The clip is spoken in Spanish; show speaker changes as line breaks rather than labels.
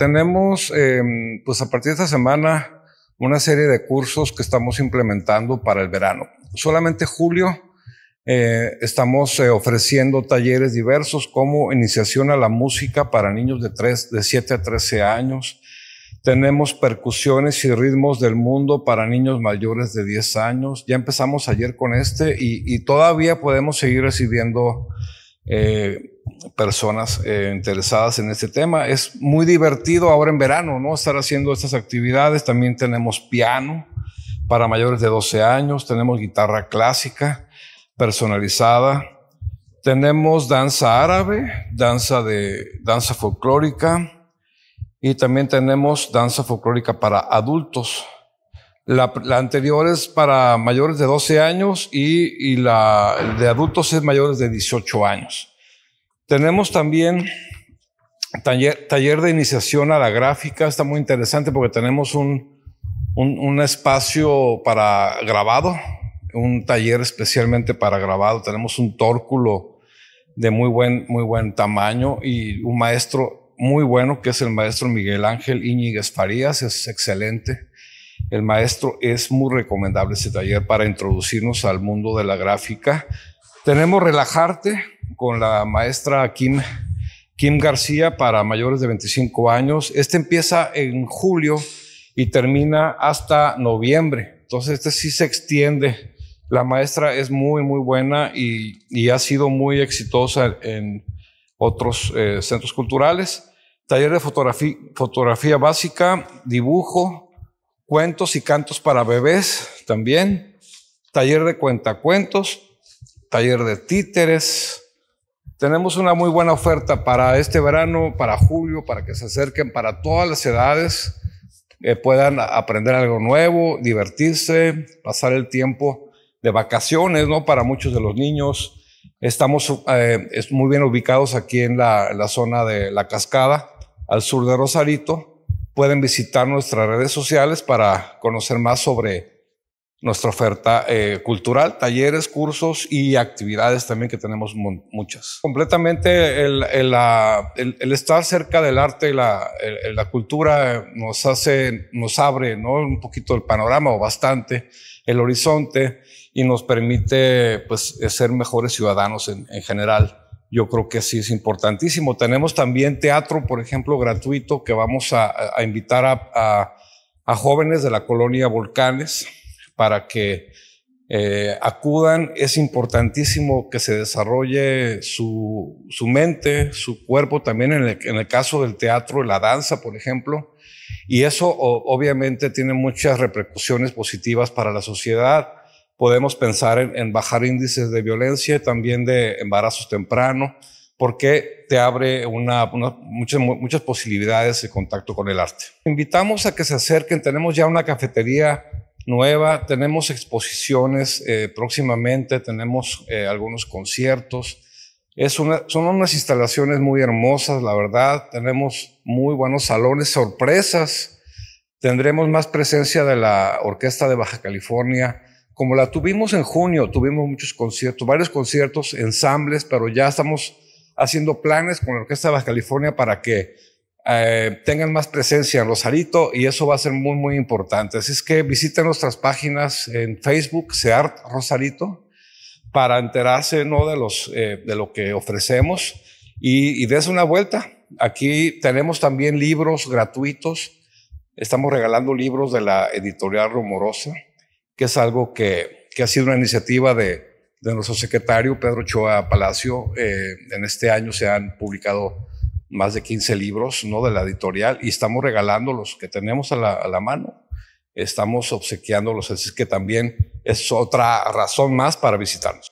Tenemos, em, pues a partir de esta semana, una serie de cursos que estamos implementando para el verano. Solamente julio eh, estamos eh, ofreciendo talleres diversos como iniciación a la música para niños de, 3, de 7 a 13 años, tenemos percusiones y ritmos del mundo para niños mayores de 10 años. Ya empezamos ayer con este y, todavía podemos seguir recibiendo eh, personas eh, interesadas en este tema. Es muy divertido ahora en verano, ¿no? Estar haciendo estas actividades. También tenemos piano para mayores de 12 años. Tenemos guitarra clásica personalizada. Tenemos danza árabe, danza de danza folclórica, y también tenemos danza folclórica para adultos. La, anterior es para mayores de 12 años y, la de adultos es mayores de 18 años. Tenemos también taller, taller de iniciación a la gráfica. Está muy interesante porque tenemos un, espacio para grabado, un taller especialmente para grabado. Tenemos un tórculo de muy buen, muy buen tamaño y un maestro muy bueno que es el maestro Miguel Ángel Iñiguez Farías, es excelente. El maestro es muy recomendable este taller para introducirnos al mundo de la gráfica. Tenemos Relajarte con la maestra Kim, Kim García para mayores de 25 años. Este empieza en julio y termina hasta noviembre. Entonces este sí se extiende. La maestra es muy, muy buena y, y ha sido muy exitosa en otros eh, centros culturales, taller de fotografía, básica, dibujo, cuentos y cantos para bebés también, taller de cuentacuentos, taller de títeres. Tenemos una muy buena oferta para este verano, para julio, para que se acerquen para todas las edades, eh, puedan aprender algo nuevo, divertirse, pasar el tiempo de vacaciones, ¿no? Para muchos de los niños, Estamos eh, muy bien ubicados aquí en la, zona de La Cascada, al sur de Rosarito. Pueden visitar nuestras redes sociales para conocer más sobre nuestra oferta eh, cultural, talleres, cursos y actividades también que tenemos muchas. Completamente el, estar cerca del arte y la, cultura eh, nos hace, nos abre un poquito el panorama o bastante el horizonte y nos permite pues, eh, ser mejores ciudadanos en, general. Yo creo que sí es importantísimo. Tenemos también teatro, por ejemplo, gratuito que vamos a, invitar a, a jóvenes de la colonia Volcanes para que eh, acudan. Es importantísimo que se desarrolle su, mente, su cuerpo, también en el, caso del teatro, la danza, por ejemplo. Y eso obviamente tiene muchas repercusiones positivas para la sociedad. Podemos pensar en, bajar índices de violencia, y también de embarazos temprano, porque te abre una, muchas, muchas posibilidades de contacto con el arte. Invitamos a que se acerquen, tenemos ya una cafetería nueva. Tenemos exposiciones eh, próximamente, tenemos eh, algunos conciertos. son unas instalaciones muy hermosas, la verdad. Tenemos muy buenos salones, sorpresas. Tendremos más presencia de la Orquesta de Baja California, como la tuvimos en junio. Tuvimos muchos conciertos, varios conciertos, ensambles, pero ya estamos haciendo planes con la Orquesta de Baja California para que eh, tengan más presencia en Rosarito y eso va a ser muy, muy importante. Así es que visiten nuestras páginas en Facebook, SEART Rosarito, para enterarse de, los, eh, de lo que ofrecemos y, y des una vuelta. Aquí tenemos también libros gratuitos. Estamos regalando libros de la editorial Rumorosa, que es algo que, ha sido una iniciativa de, nuestro secretario Pedro Choa Palacio. Eh, en este año se han publicado más de 15 libros, ¿no? De la editorial y estamos regalando los que tenemos a la, a la mano. Estamos obsequiándolos, así que también es otra razón más para visitarnos.